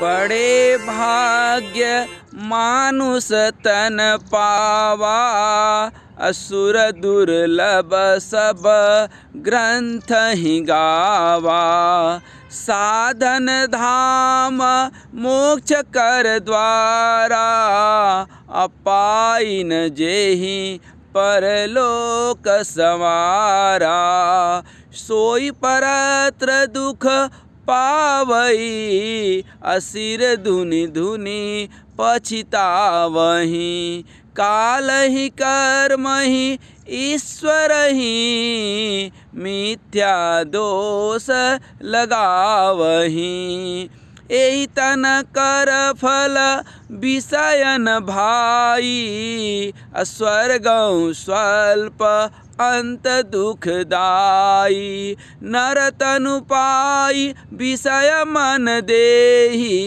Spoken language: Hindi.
बड़े भाग्य मानुष तन पावा असुर दुर्लभ सब ग्रंथ ही गावा साधन धाम मोक्ष कर द्वारा अपाइन पर परलोक सवारा सोई परत्र दुख पावई असिर धुनि धुनि पछितावही काल ही कर्म ही ईश्वर ही मिथ्या दोष लगावही तन कर फल विषयन भाई स्वर्ग स्वल्प अंत दुखदाई नर तनु पाई विषय मन देही